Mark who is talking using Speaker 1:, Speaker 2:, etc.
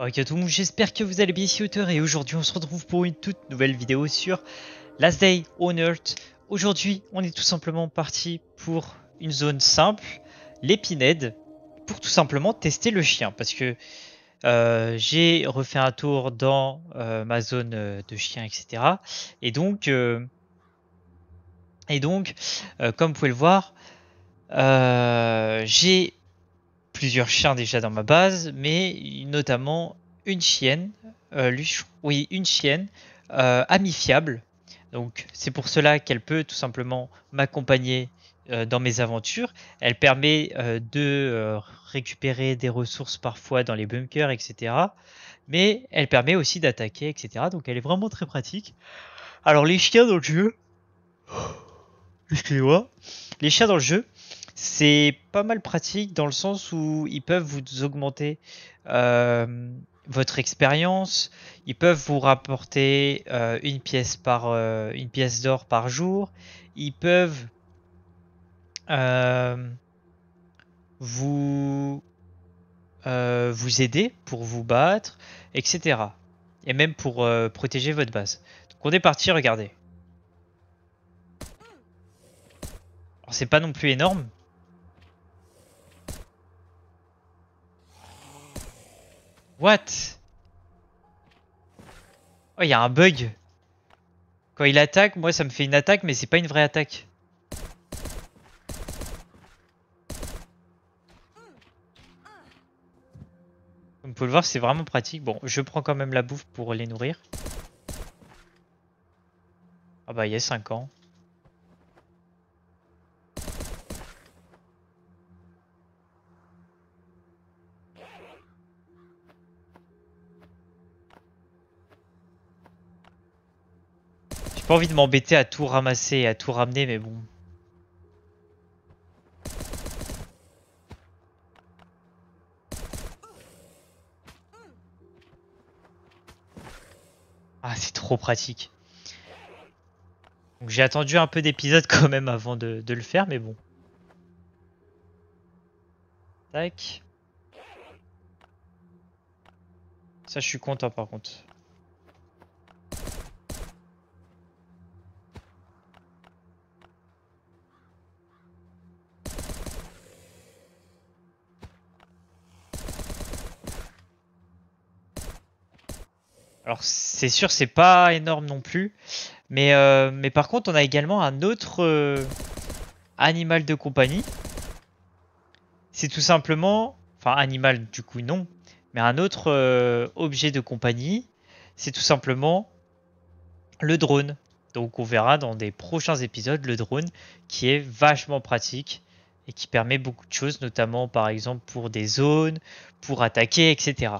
Speaker 1: Ok tout le monde, j'espère que vous allez bien ici auteur et aujourd'hui on se retrouve pour une toute nouvelle vidéo sur Last Day on Earth. Aujourd'hui on est tout simplement parti pour une zone simple, l'épinède, pour tout simplement tester le chien parce que euh, j'ai refait un tour dans euh, ma zone euh, de chien etc. Et donc, et donc comme vous pouvez le voir, j'ai plusieurs chiens déjà dans ma base, mais notamment une chienne, euh, oui, une chienne euh, amifiable. Donc c'est pour cela qu'elle peut tout simplement m'accompagner euh, dans mes aventures. Elle permet euh, de récupérer des ressources parfois dans les bunkers, etc. Mais elle permet aussi d'attaquer, etc. Donc elle est vraiment très pratique. Alors les chiens dans le jeu, excusez-moi, les chiens dans le jeu, c'est pas mal pratique dans le sens où ils peuvent vous augmenter euh, votre expérience, ils peuvent vous rapporter euh, une pièce par euh, une pièce d'or par jour, ils peuvent vous vous aider pour vous battre, etc. Et même pour protéger votre base. Donc on est parti, regardez. c'est pas non plus énorme, What Oh, il y a un bug. Quand il attaque, moi ça me fait une attaque, mais c'est pas une vraie attaque. Comme vous pouvez le voir, c'est vraiment pratique. Bon, je prends quand même la bouffe pour les nourrir. Ah bah, il y a 5 ans. pas envie de m'embêter à tout ramasser et à tout ramener, mais bon. Ah, c'est trop pratique. Donc J'ai attendu un peu d'épisodes quand même avant de le faire, mais bon. Tac. Ça, je suis content par contre. Alors c'est sûr, c'est pas énorme non plus. Mais, euh, par contre, on a également un autre euh, animal de compagnie. C'est tout simplement... Enfin, animal du coup, non. Mais un autre euh, objet de compagnie, c'est tout simplement le drone. Donc on verra dans des prochains épisodes le drone qui est vachement pratique et qui permet beaucoup de choses, notamment par exemple pour des zones, pour attaquer, etc.